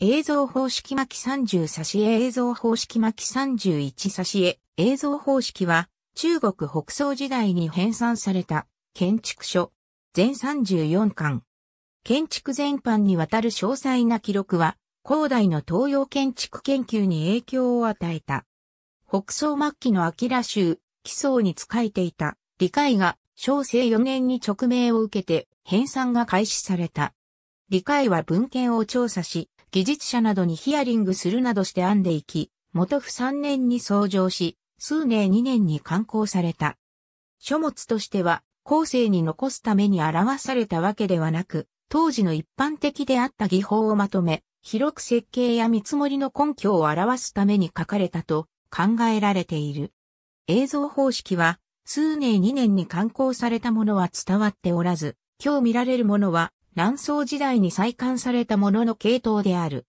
映像方式巻30差し絵映像方式巻き31差し絵映像方式は中国北宋時代に編纂された建築書全34巻。建築全般にわたる詳細な記録は高代の東洋建築研究に影響を与えた。北宋末期の明州、基礎に仕えていた理解が小生4年に直命を受けて編纂が開始された。理解は文献を調査し、技術者などにヒアリングするなどして編んでいき、元府3年に創造し、数年2年に刊行された。書物としては、後世に残すために表されたわけではなく、当時の一般的であった技法をまとめ、広く設計や見積もりの根拠を表すために書かれたと考えられている。映像方式は、数年2年に刊行されたものは伝わっておらず、今日見られるものは南宋時代に再刊されたものの系統である。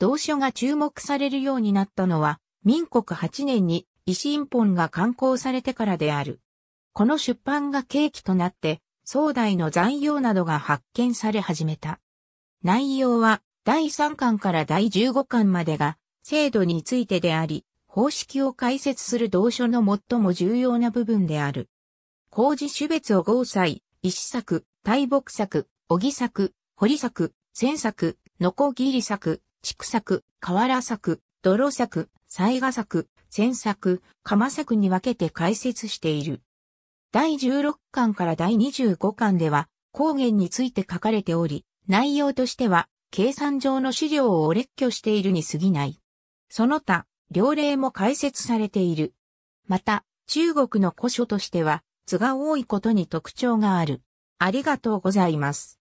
同書が注目されるようになったのは、民国8年に維新本が刊行されてからである。この出版が契機となって、宋代の残用などが発見され始めた。内容は、第3巻から第15巻までが、制度についてであり、方式を解説する同書の最も重要な部分である。工事種別を合祭、一作、大木作、小木作、堀作、千作、のこぎり作、畜作、河原作、泥作、災画作、千作、釜作に分けて解説している。第16巻から第25巻では、高原について書かれており、内容としては、計算上の資料を列挙しているに過ぎない。その他、両例も解説されている。また、中国の古書としては、図が多いことに特徴がある。ありがとうございます。